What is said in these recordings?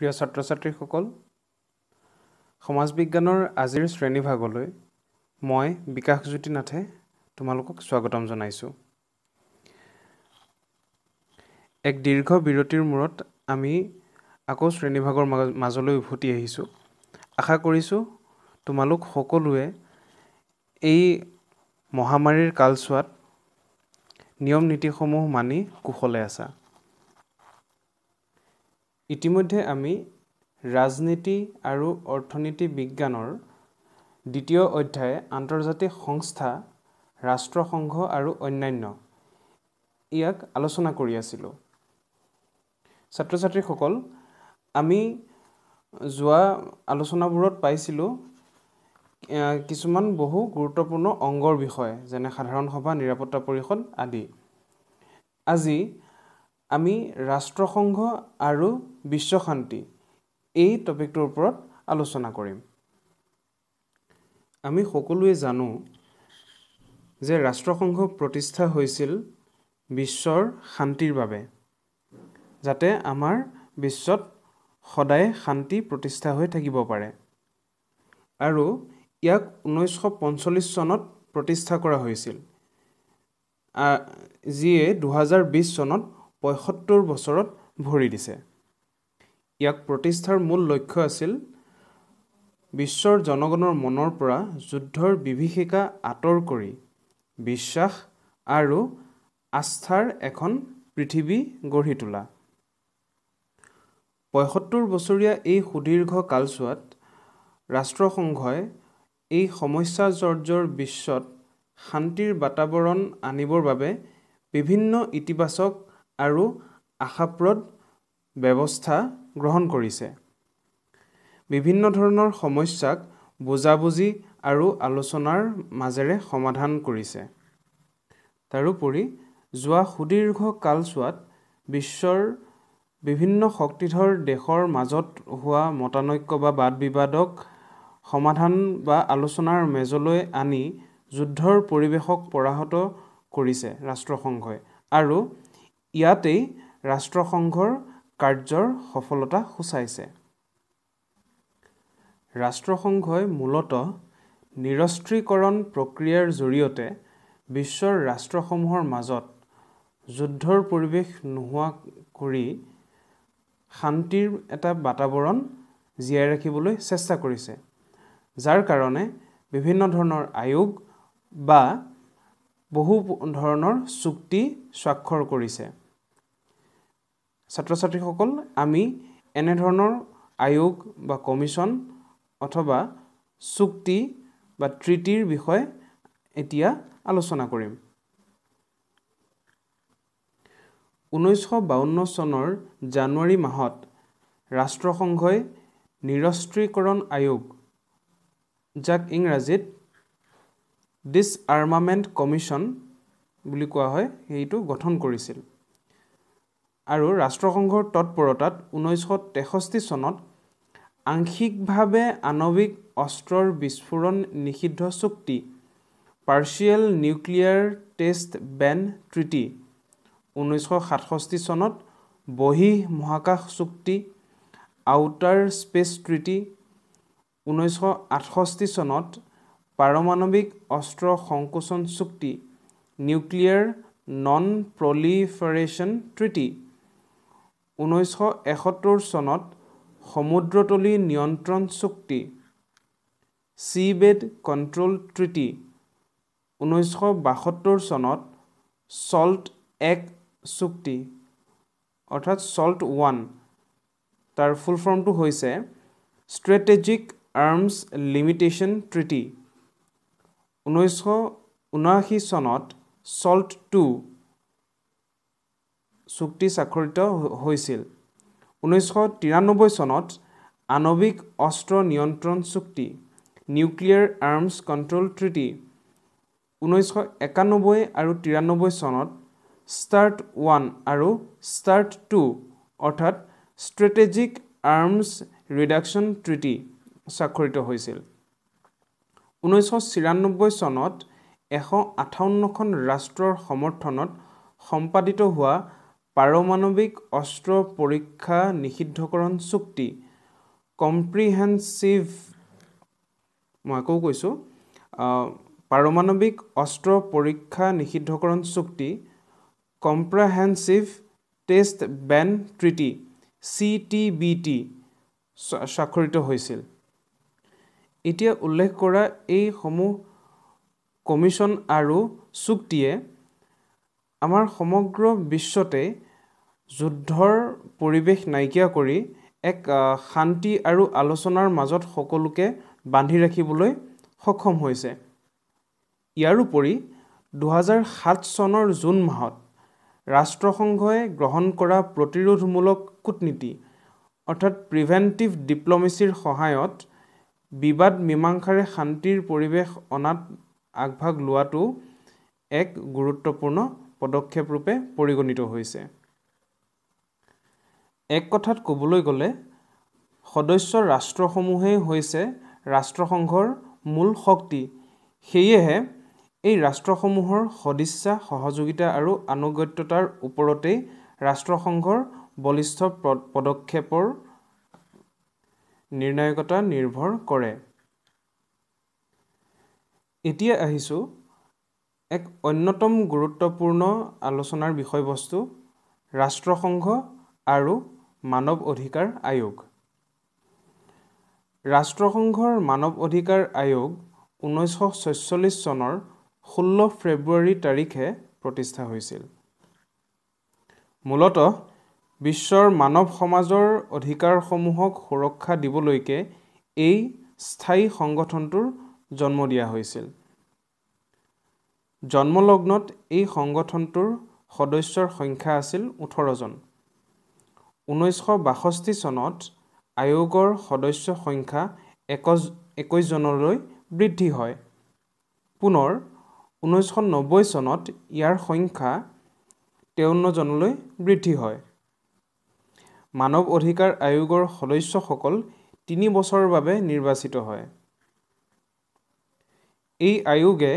প্ৰিয় ছাত্ৰ ছাত্ৰীসকল সমাজ বিজ্ঞানৰ আজিৰ শ্ৰেণীভাগলৈ মই বিকাশজ্যোতি নাথে তোমালোকক স্বাগতম জনাইছোঁ এক দীৰ্ঘ বিৰতিৰ মূৰত আমি আকৌ শ্ৰেণীভাগৰ মাজলৈ উভতি আহিছোঁ আশা কৰিছোঁ তোমালোক সকলোৱে এই মহামাৰীৰ কালচোৱাত নিয়ম নীতিসমূহ মানি কুশলে আছা ইতিমধ্যে আমি ৰাজনীতি আৰু অৰ্থনীতি বিজ্ঞানৰ দ্বিতীয় অধ্যায় আন্তৰ্জাতিক সংস্থা ৰাষ্ট্ৰসংঘ আৰু অন্যান্য ইয়াক আলোচনা কৰি আছিলোঁ ছাত্ৰ ছাত্ৰীসকল আমি যোৱা আলোচনাবোৰত পাইছিলোঁ কিছুমান বহু গুৰুত্বপূৰ্ণ অংগৰ বিষয়ে যেনে সাধাৰণ সভা নিৰাপত্তা পৰিষদ আদি আজি আমি ৰাষ্ট্ৰসংঘ আৰু বিশ্ব শান্তি এই টপিকটোৰ ওপৰত আলোচনা কৰিম আমি সকলোৱে জানো যে ৰাষ্ট্ৰসংঘ প্ৰতিষ্ঠা হৈছিল বিশ্বৰ শান্তিৰ বাবে যাতে আমাৰ বিশ্বত সদায় শান্তি প্ৰতিষ্ঠা হৈ থাকিব পাৰে আৰু ইয়াক ঊনৈছশ পঞ্চল্লিছ চনত প্ৰতিষ্ঠা কৰা হৈছিল যিয়ে দুহেজাৰ বিছ চনত পঁয়সত্তৰ বছৰত ভৰি দিছে ইয়াক প্ৰতিষ্ঠাৰ মূল লক্ষ্য আছিল বিশ্বৰ জনগণৰ মনৰ পৰা যুদ্ধৰ বিভীষিকা আঁতৰ কৰি বিশ্বাস আৰু আস্থাৰ এখন পৃথিৱী গঢ়ি তোলা পঁয়সত্তৰ বছৰীয়া এই সুদীৰ্ঘ কালচোৱাত ৰাষ্ট্ৰসংঘই এই সমস্যা জৰ্জৰ বিশ্বত শান্তিৰ বাতাৱৰণ আনিবৰ বাবে বিভিন্ন ইতিবাচক আৰু আশাপ্ৰদ ব্যৱস্থা গ্ৰহণ কৰিছে বিভিন্ন ধৰণৰ সমস্যাক বুজাবুজি আৰু আলোচনাৰ মাজেৰে সমাধান কৰিছে তাৰোপৰি যোৱা সুদীৰ্ঘ কালচোৱাত বিশ্বৰ বিভিন্ন শক্তিধৰ দেশৰ মাজত হোৱা মতানৈক্য বা বাদ বিবাদক সমাধান বা আলোচনাৰ মেজলৈ আনি যুদ্ধৰ পৰিৱেশক পৰাহত কৰিছে ৰাষ্ট্ৰসংঘই আৰু ইয়াতেই ৰাষ্ট্ৰসংঘৰ কাৰ্যৰ সফলতা সূচাইছে ৰাষ্ট্ৰসংঘই মূলতঃ নিৰস্ত্ৰীকৰণ প্ৰক্ৰিয়াৰ জৰিয়তে বিশ্বৰ ৰাষ্ট্ৰসমূহৰ মাজত যুদ্ধৰ পৰিৱেশ নোহোৱা কৰি শান্তিৰ এটা বাতাৱৰণ জীয়াই ৰাখিবলৈ চেষ্টা কৰিছে যাৰ কাৰণে বিভিন্ন ধৰণৰ আয়োগ বা বহু ধৰণৰ চুক্তি স্বাক্ষৰ কৰিছে ছাত্ৰ ছাত্ৰীসকল আমি এনেধৰণৰ আয়োগ বা কমিশ্যন অথবা চুক্তি বা ত্ৰীতিৰ বিষয়ে এতিয়া আলোচনা কৰিম ঊনৈছশ বাৱন্ন চনৰ জানুৱাৰী মাহত ৰাষ্ট্ৰসংঘই নিৰস্ত্ৰীকৰণ আয়োগ যাক ইংৰাজীত ডিছআৰ্মামেণ্ট কমিশ্যন বুলি কোৱা হয় সেইটো গঠন কৰিছিল আৰু ৰাষ্ট্ৰসংঘৰ তৎপৰতাত ঊনৈছশ তেষষ্ঠি চনত আংশিকভাৱে আণৱিক অস্ত্ৰৰ বিস্ফোৰণ নিষিদ্ধ চুক্তি partial nuclear test ban treaty ঊনৈছশ সাতষষ্ঠি চনত বহি মহাকাশ চুক্তি আউটাৰ স্পেচ ট্ৰিটি ঊনৈছশ আঠষষ্ঠি চনত পাৰমাণৱিক অস্ত্ৰ সংকোচন চুক্তি নিউক্লিয়াৰ নন প্ৰলিফাৰেশ্যন ট্ৰিটি ঊনৈছশ এসত্তৰ চনত সমুদ্ৰতলী নিয়ন্ত্ৰণ চুক্তি চি বেড কণ্ট্ৰল ত্ৰিটি ঊনৈছশ বাসত্তৰ চনত চল্ট এক চুক্তি অৰ্থাৎ চল্ট ওৱান তাৰ ফুল ফৰ্মটো হৈছে ষ্ট্ৰেটেজিক আৰ্মছ লিমিটেশ্যন ত্ৰিটি ঊনৈছশ ঊনাশী চনত চল্ট টু চুক্তি স্বাক্ষৰিত হৈছিল ঊনৈছশ তিৰানব্বৈ চনত আণৱিক অস্ত্ৰ নিয়ন্ত্ৰণ চুক্তি নিউক্লিয়াৰ আৰ্মছ কণ্ট্ৰল ট্ৰিটি ঊনৈছশ একান্নব্বৈ আৰু তিৰান্নব্বৈ চনত ষ্টাৰ্ট ওৱান আৰু ষ্টাৰ্ট টু অৰ্থাৎ ষ্ট্ৰেটেজিক আৰ্মছ ৰিডাকশ্যন ট্ৰিটি স্বাক্ষৰিত হৈছিল ঊনৈছশ চিৰান্নব্বৈ চনত এশ আঠাৱন্নখন ৰাষ্ট্ৰৰ সমৰ্থনত সম্পাদিত হোৱা পাৰমাণৱিক অস্ত্ৰ পৰীক্ষা নিষিদ্ধকৰণ চুক্তি কম্প্ৰিহেনচিভ মই আকৌ কৈছোঁ পাৰমাণৱিক অস্ত্ৰ পৰীক্ষা নিষিদ্ধকৰণ চুক্তি comprehensive test ban treaty C T B T স্বাক্ষৰিত হৈছিল এতিয়া উল্লেখ কৰা এইসমূহ কমিশ্যন আৰু চুক্তিয়ে আমাৰ সমগ্ৰ বিশ্বতে যুদ্ধৰ পৰিৱেশ নাইকিয়া কৰি এক শান্তি আৰু আলোচনাৰ মাজত সকলোকে বান্ধি ৰাখিবলৈ সক্ষম হৈছে ইয়াৰোপৰি দুহেজাৰ সাত চনৰ জুন মাহত ৰাষ্ট্ৰসংঘই গ্ৰহণ কৰা প্ৰতিৰোধমূলক কূটনীতি অৰ্থাৎ প্ৰিভেণ্টিভ ডিপ্ল'মেচিৰ সহায়ত বিবাদ মীমাংসাৰে শান্তিৰ পৰিৱেশ অনাত আগভাগ লোৱাটো এক গুৰুত্বপূৰ্ণ পদক্ষেপ ৰূপে পৰিগণিত হৈছে এক কথাত ক'বলৈ গ'লে সদস্য ৰাষ্ট্ৰসমূহেই হৈছে ৰাষ্ট্ৰসংঘৰ মূল শক্তি সেয়েহে এই ৰাষ্ট্ৰসমূহৰ সদিচ্ছা সহযোগিতা আৰু আনুগত্যতাৰ ওপৰতেই ৰাষ্ট্ৰসংঘৰ বলিষ্ঠ পদক্ষেপৰ নিৰ্ণায়কতা নিৰ্ভৰ কৰে এতিয়া আহিছোঁ এক অন্যতম গুৰুত্বপূৰ্ণ আলোচনাৰ বিষয়বস্তু ৰাষ্ট্ৰসংঘ আৰু মানৱ অধিকাৰ আয়োগ ৰাষ্ট্ৰসংঘৰ মানৱ অধিকাৰ আয়োগ ঊনৈছশ ছয়চল্লিছ চনৰ ষোল্ল ফেব্ৰুৱাৰী তাৰিখে প্ৰতিষ্ঠা হৈছিল মূলতঃ বিশ্বৰ মানৱ সমাজৰ অধিকাৰসমূহক সুৰক্ষা দিবলৈকে এই স্থায়ী সংগঠনটোৰ জন্ম দিয়া হৈছিল জন্মলগ্নত এই সংগঠনটোৰ সদস্যৰ সংখ্যা আছিল ওঠৰজন ঊনৈছশ বাষষ্ঠি চনত আয়োগৰ সদস্য সংখ্যা একৈছ একৈছজনলৈ বৃদ্ধি হয় পুনৰ ঊনৈছশ নব্বৈ চনত ইয়াৰ সংখ্যা তেৱন্নজনলৈ বৃদ্ধি হয় মানৱ অধিকাৰ আয়োগৰ সদস্যসকল তিনি বছৰৰ বাবে নিৰ্বাচিত হয় এই আয়োগে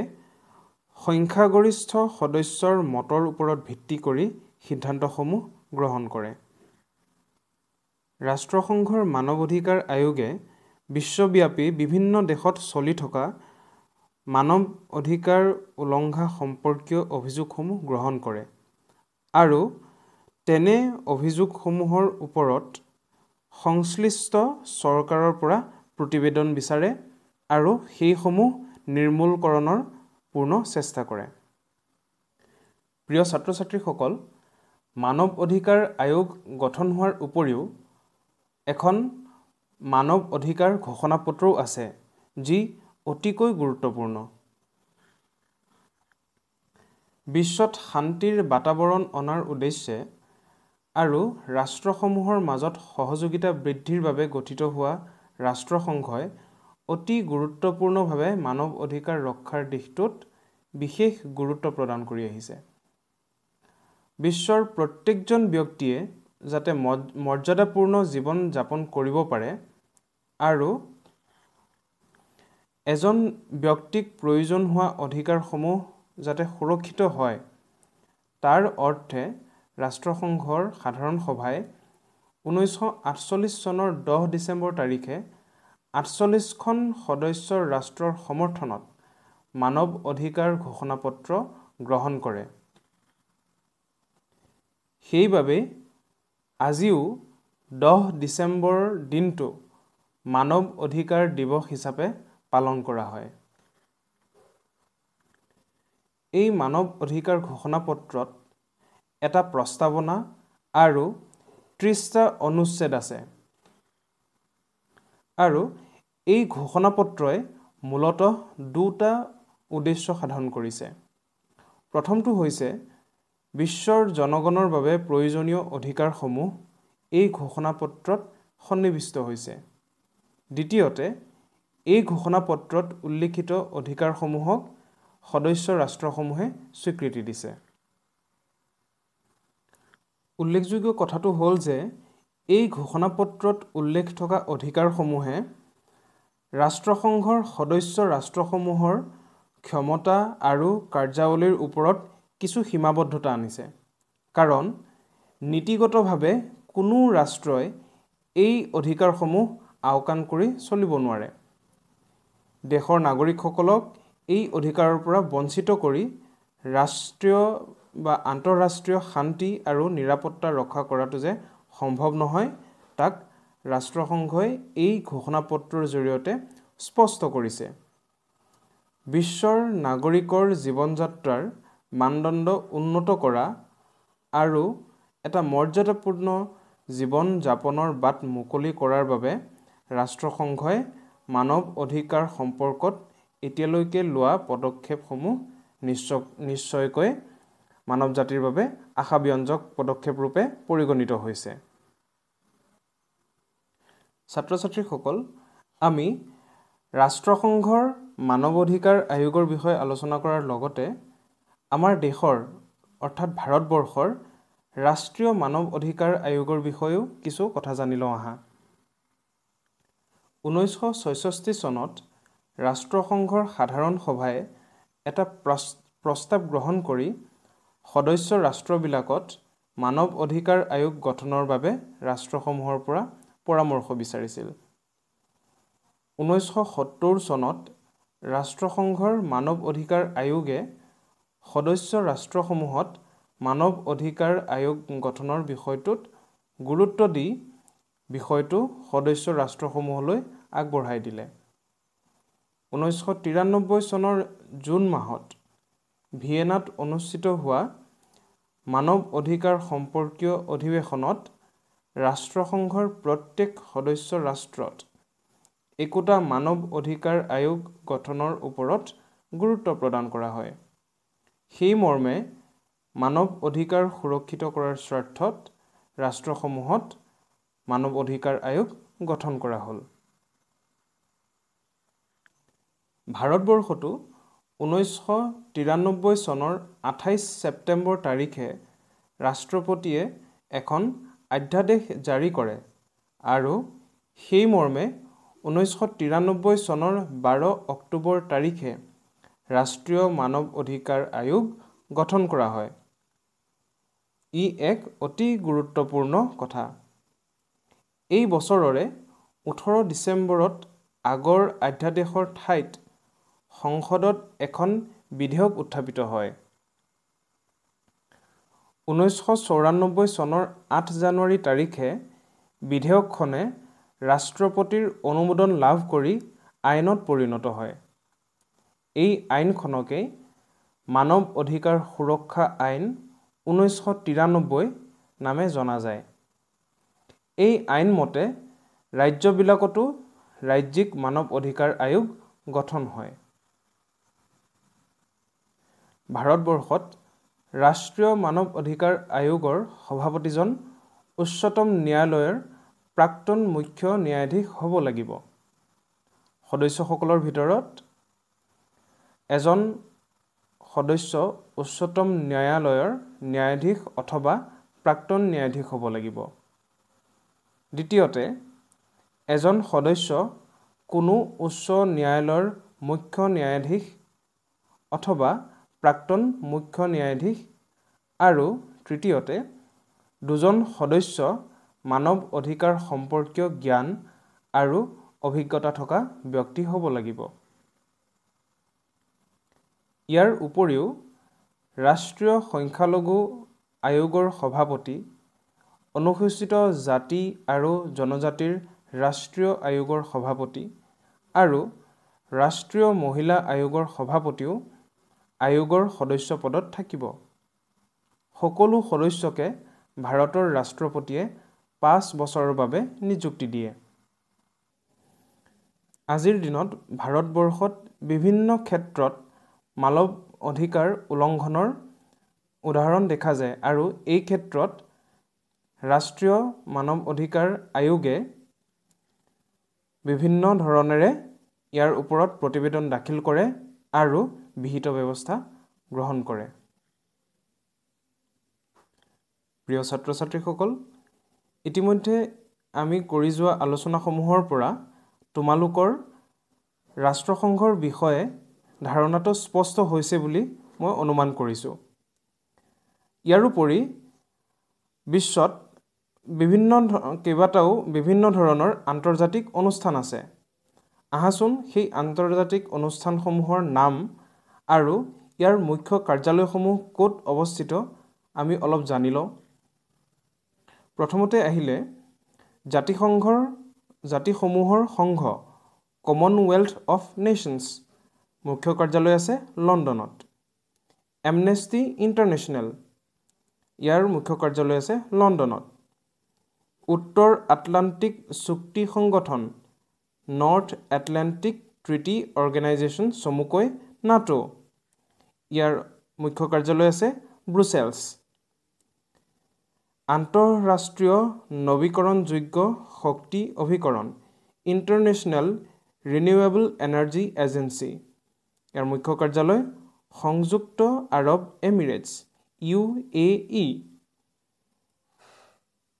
সংখ্যাগৰিষ্ঠ সদস্যৰ মতৰ ওপৰত ভিত্তি কৰি সিদ্ধান্তসমূহ গ্ৰহণ কৰে ৰাষ্ট্ৰসংঘৰ মানৱ অধিকাৰ আয়োগে বিশ্বব্যাপী বিভিন্ন দেশত চলি থকা মানৱ অধিকাৰ উলংঘা সম্পৰ্কীয় অভিযোগসমূহ গ্ৰহণ কৰে আৰু তেনে অভিযোগসমূহৰ ওপৰত সংশ্লিষ্ট চৰকাৰৰ পৰা প্ৰতিবেদন বিচাৰে আৰু সেইসমূহ নিৰ্মূলকৰণৰ পূৰ্ণ চেষ্টা কৰে প্ৰিয় ছাত্ৰ ছাত্ৰীসকল মানৱ অধিকাৰ আয়োগ গঠন হোৱাৰ উপৰিও এখন মানৱ অধিকাৰ ঘোষণাপত্ৰও আছে যি অতিকৈ গুৰুত্বপূৰ্ণ বিশ্বত শান্তিৰ বাতাৱৰণ অনাৰ উদ্দেশ্যে আৰু ৰাষ্ট্ৰসমূহৰ মাজত সহযোগিতা বৃদ্ধিৰ বাবে গঠিত হোৱা ৰাষ্ট্ৰসংঘই অতি গুৰুত্বপূৰ্ণভাৱে মানৱ অধিকাৰ ৰক্ষাৰ দিশটোত বিশেষ গুৰুত্ব প্ৰদান কৰি আহিছে বিশ্বৰ প্ৰত্যেকজন ব্যক্তিয়ে যাতে মৰ্যাদাপূৰ্ণ জীৱন যাপন কৰিব পাৰে আৰু এজন ব্যক্তিক প্ৰয়োজন হোৱা অধিকাৰসমূহ যাতে সুৰক্ষিত হয় তাৰ অৰ্থে ৰাষ্ট্ৰসংঘৰ সাধাৰণ সভাই ঊনৈছশ আঠচল্লিছ চনৰ দহ ডিচেম্বৰ তাৰিখে আঠচল্লিছখন সদস্য ৰাষ্ট্ৰৰ সমৰ্থনত মানৱ অধিকাৰ ঘোষণাপত্ৰ গ্ৰহণ কৰে সেইবাবেই আজিও দহ ডিচেম্বৰ দিনটো মানৱ অধিকাৰ দিৱস হিচাপে পালন কৰা হয় এই মানৱ অধিকাৰ ঘোষণাপত্ৰত এটা প্ৰস্তাৱনা আৰু ত্ৰিছটা অনুচ্ছেদ আছে আৰু এই ঘোষণাপত্ৰই মূলতঃ দুটা উদ্দেশ্য সাধন কৰিছে প্ৰথমটো হৈছে বিশ্বৰ জনগণৰ বাবে প্ৰয়োজনীয় অধিকাৰসমূহ এই ঘোষণাপত্ৰত সন্নিৱিষ্ট হৈছে দ্বিতীয়তে এই ঘোষণাপত্ৰত উল্লিখিত অধিকাৰসমূহক সদস্য ৰাষ্ট্ৰসমূহে স্বীকৃতি দিছে উল্লেখযোগ্য কথাটো হ'ল যে এই ঘোষণাপত্ৰত উল্লেখ থকা অধিকাৰসমূহে ৰাষ্ট্ৰসংঘৰ সদস্য ৰাষ্ট্ৰসমূহৰ ক্ষমতা আৰু কাৰ্যাৱলীৰ ওপৰত কিছু সীমাবদ্ধতা আনিছে কাৰণ নীতিগতভাৱে কোনো ৰাষ্ট্ৰই এই অধিকাৰসমূহ আওকাণ কৰি চলিব নোৱাৰে দেশৰ নাগৰিকসকলক এই অধিকাৰৰ পৰা বঞ্চিত কৰি ৰাষ্ট্ৰীয় বা আন্তঃৰাষ্ট্ৰীয় শান্তি আৰু নিৰাপত্তা ৰক্ষা কৰাটো যে সম্ভৱ নহয় তাক ৰাষ্ট্ৰসংঘই এই ঘোষণা পত্ৰৰ জৰিয়তে স্পষ্ট কৰিছে বিশ্বৰ নাগৰিকৰ জীৱন যাত্ৰাৰ মানদণ্ড উন্নত কৰা আৰু এটা মৰ্যাদাপূৰ্ণ জীৱন যাপনৰ বাট মুকলি কৰাৰ বাবে ৰাষ্ট্ৰসংঘই মানৱ অধিকাৰ সম্পৰ্কত এতিয়ালৈকে লোৱা পদক্ষেপসমূহ নিশ্চয় নিশ্চয়কৈ মানৱ জাতিৰ বাবে আশা আশাব্যঞ্জক পদক্ষেপৰূপে পৰিগণিত হৈছে ছাত্ৰ ছাত্ৰীসকল আমি ৰাষ্ট্ৰসংঘৰ মানৱ অধিকাৰ আয়োগৰ বিষয়ে আলোচনা কৰাৰ লগতে আমাৰ দেশৰ অৰ্থাৎ ভাৰতবৰ্ষৰ ৰাষ্ট্ৰীয় মানৱ অধিকাৰ আয়োগৰ বিষয়েও কিছু কথা জানি লওঁ আহা ঊনৈছশ ছয়ষষ্ঠি চনত ৰাষ্ট্ৰসংঘৰ সাধাৰণ সভাই এটা প্ৰস্তাৱ গ্ৰহণ কৰি সদস্য ৰাষ্ট্ৰবিলাকত মানৱ অধিকাৰ আয়োগ গঠনৰ বাবে ৰাষ্ট্ৰসমূহৰ পৰা পৰামৰ্শ বিচাৰিছিল ঊনৈছশ সত্তৰ চনত ৰাষ্ট্ৰসংঘৰ মানৱ অধিকাৰ আয়োগে সদস্য ৰাষ্ট্ৰসমূহত মানৱ অধিকাৰ আয়োগ গঠনৰ বিষয়টোত গুৰুত্ব দি বিষয়টো সদস্য ৰাষ্ট্ৰসমূহলৈ আগবঢ়াই দিলে ঊনৈছশ তিৰান্নব্বৈ চনৰ জুন মাহত ভিয়েনাত অনুষ্ঠিত হোৱা মানৱ অধিকাৰ সম্পৰ্কীয় অধিৱেশনত ৰাষ্ট্ৰসংঘৰ প্ৰত্যেক সদস্য ৰাষ্ট্ৰত একোটা মানৱ অধিকাৰ আয়োগ গঠনৰ ওপৰত গুৰুত্ব প্ৰদান কৰা হয় সেই মৰ্মে মানৱ অধিকাৰ সুৰক্ষিত কৰাৰ স্বাৰ্থত ৰাষ্ট্ৰসমূহত মানৱ অধিকাৰ আয়োগ গঠন কৰা হ'ল ভাৰতবৰ্ষতো ঊনৈছশ তিৰান্নব্বৈ চনৰ আঠাইছ ছেপ্টেম্বৰ তাৰিখে ৰাষ্ট্ৰপতিয়ে এখন অধ্যাদেশ জাৰি কৰে আৰু সেই মৰ্মে ঊনৈছশ তিৰান্নব্বৈ চনৰ বাৰ অক্টোবৰ তাৰিখে ৰাষ্ট্ৰীয় মানৱ অধিকাৰ আয়োগ গঠন কৰা হয় ই এক অতি গুৰুত্বপূৰ্ণ কথা এই বছৰৰে ওঠৰ ডিচেম্বৰত আগৰ অধ্যাদেশৰ ঠাইত সংসদত এখন বিধেয়ক উত্থাপিত হয় ঊনৈছশ চৌৰানব্বৈ চনৰ আঠ জানুৱাৰী তাৰিখে বিধেয়কখনে ৰাষ্ট্ৰপতিৰ অনুমোদন লাভ কৰি আইনত পৰিণত হয় এই আইনখনকেই মানৱ অধিকাৰ সুৰক্ষা আইন ঊনৈছশ তিৰানব্বৈ নামে জনা যায় এই আইনমতে ৰাজ্যবিলাকতো ৰাজ্যিক মানৱ অধিকাৰ আয়োগ গঠন হয় ভাৰতবৰ্ষত ৰাষ্ট্ৰীয় মানৱ অধিকাৰ আয়োগৰ সভাপতিজন উচ্চতম ন্যায়ালয়ৰ প্ৰাক্তন মুখ্য ন্যায়াধীশ হ'ব লাগিব সদস্যসকলৰ ভিতৰত এজন সদস্য উচ্চতম ন্যায়ালয়ৰ ন্যায়াধীশ অথবা প্ৰাক্তন ন্যায়াধীশ হ'ব লাগিব দ্বিতীয়তে এজন সদস্য কোনো উচ্চ ন্যায়ালয়ৰ মুখ্য ন্যায়াধীশ অথবা প্ৰাক্তন মুখ্য ন্যায়াধীশ আৰু তৃতীয়তে দুজন সদস্য মানৱ অধিকাৰ সম্পৰ্কীয় জ্ঞান আৰু অভিজ্ঞতা থকা ব্যক্তি হ'ব লাগিব ইয়াৰ উপৰিও ৰাষ্ট্ৰীয় সংখ্যালঘু আয়োগৰ সভাপতি অনুসূচিত জাতি আৰু জনজাতিৰ ৰাষ্ট্ৰীয় আয়োগৰ সভাপতি আৰু ৰাষ্ট্ৰীয় মহিলা আয়োগৰ সভাপতিও আয়োগৰ সদস্য পদত থাকিব সকলো সদস্যকে ভাৰতৰ ৰাষ্ট্ৰপতিয়ে পাঁচ বছৰৰ বাবে নিযুক্তি দিয়ে আজিৰ দিনত ভাৰতবৰ্ষত বিভিন্ন ক্ষেত্ৰত মানৱ অধিকাৰ উলংঘনৰ উদাহৰণ দেখা যায় আৰু এই ক্ষেত্ৰত ৰাষ্ট্ৰীয় মানৱ অধিকাৰ আয়োগে বিভিন্ন ধৰণেৰে ইয়াৰ ওপৰত প্ৰতিবেদন দাখিল কৰে আৰু বিহিত ব্যৱস্থা গ্ৰহণ কৰে প্ৰিয় ছাত্ৰ ছাত্ৰীসকল ইতিমধ্যে আমি কৰি যোৱা আলোচনাসমূহৰ পৰা তোমালোকৰ ৰাষ্ট্ৰসংঘৰ বিষয়ে ধাৰণাটো স্পষ্ট হৈছে বুলি মই অনুমান কৰিছোঁ ইয়াৰোপৰি বিশ্বত বিভিন্ন কেইবাটাও বিভিন্ন ধৰণৰ আন্তৰ্জাতিক অনুষ্ঠান আছে আহাচোন সেই আন্তৰ্জাতিক অনুষ্ঠানসমূহৰ নাম আৰু ইয়াৰ মুখ্য কাৰ্যালয়সমূহ ক'ত অৱস্থিত আমি অলপ জানি লওঁ প্ৰথমতে আহিলে জাতিসংঘৰ জাতিসমূহৰ সংঘ কমনৱেলথ অফ নেশ্যনছ মুখ্য কাৰ্যালয় আছে লণ্ডনত এমনেষ্টি ইণ্টাৰনেশ্যনেল ইয়াৰ মুখ্য কাৰ্যালয় আছে লণ্ডনত উত্তৰ আটলাণ্টিক চুক্তি সংগঠন নৰ্থ এটলাণ্টিক ট্ৰিটি অৰ্গেনাইজেশ্যন চমুকৈ নাটো ইয়াৰ মুখ্য কাৰ্যালয় আছে ব্ৰুচেলছ আন্তঃৰাষ্ট্ৰীয় নৱীকৰণযোগ্য শক্তি অভিকৰণ ইণ্টাৰনেশ্যনেল ৰিনিউৱেবল এনাৰ্জি এজেঞ্চি ইয়াৰ মুখ্য কাৰ্যালয় সংযুক্ত আৰৱ এমিৰেটছ ইউ এ ই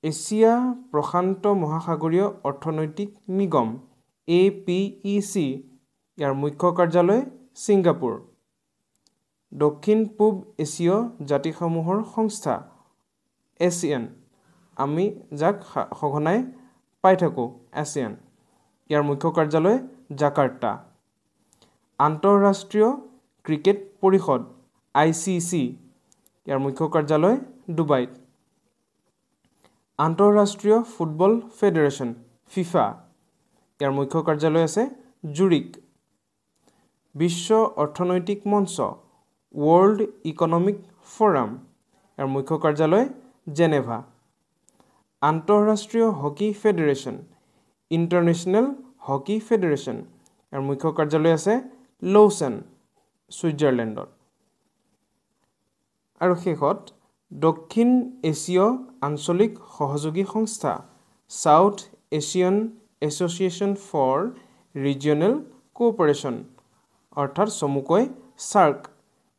এছিয়া প্ৰশান্ত মহাসাগৰীয় অৰ্থনৈতিক নিগম এ পি ই চি ইয়াৰ মুখ্য কাৰ্যালয় ছিংগাপুৰ দক্ষিণ পূব এছীয় জাতিসমূহৰ সংস্থা এছিয়ান আমি যাক সঘনাই পাই থাকোঁ এছিয়ান ইয়াৰ মুখ্য কাৰ্যালয় জাকাৰ্টা আন্তঃৰাষ্ট্ৰীয় ক্ৰিকেট পৰিষদ আই চি চি ইয়াৰ মুখ্য কাৰ্যালয় ডুবাইত আন্তঃৰাষ্ট্ৰীয় ফুটবল ফেডাৰেশ্যন ফিফা ইয়াৰ মুখ্য কাৰ্যালয় আছে জুৰিক বিশ্ব অৰ্থনৈতিক মঞ্চ ৱৰ্ল্ড ইকনমিক ফৰাম ইয়াৰ মুখ্য কাৰ্যালয় জেনেভা আন্তঃৰাষ্ট্ৰীয় hockey federation international hockey federation ইয়াৰ মুখ্য কাৰ্যালয় আছে লৌচেন ছুইজাৰলেণ্ডত আৰু শেষত দক্ষিণ এছীয় আঞ্চলিক সহযোগী সংস্থা south Asian association for regional cooperation অৰ্থাৎ চমুকৈ চাৰ্ক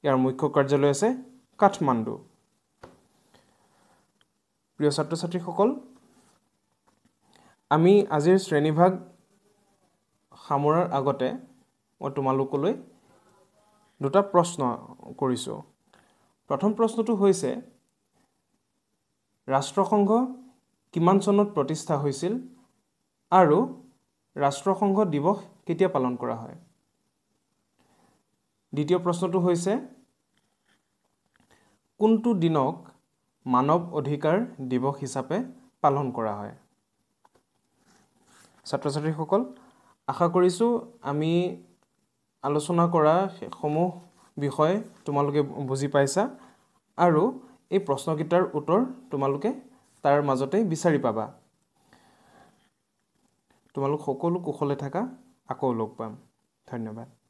ইয়াৰ মুখ্য কাৰ্যালয় আছে কাঠমাণ্ডু প্ৰিয় ছাত্ৰ ছাত্ৰীসকল আমি আজিৰ শ্ৰেণীভাগ সামৰাৰ আগতে মই তোমালোকলৈ দুটা প্ৰশ্ন কৰিছোঁ প্ৰথম প্ৰশ্নটো হৈছে ৰাষ্ট্ৰসংঘ কিমান চনত প্ৰতিষ্ঠা হৈছিল আৰু ৰাষ্ট্ৰসংঘ দিৱস কেতিয়া পালন কৰা হয় দ্বিতীয় প্ৰশ্নটো হৈছে কোনটো দিনক মানৱ অধিকাৰ দিৱস হিচাপে পালন কৰা হয় ছাত্ৰ ছাত্ৰীসকল আশা কৰিছোঁ আমি আলোচনা কৰা সেইসমূহ বিষয় তোমালোকে বুজি পাইছা আৰু এই প্ৰশ্নকেইটাৰ উত্তৰ তোমালোকে তাৰ মাজতে বিচাৰি পাবা তোমালোক সকলো কুশলে থাকা আকৌ লগ পাম ধন্যবাদ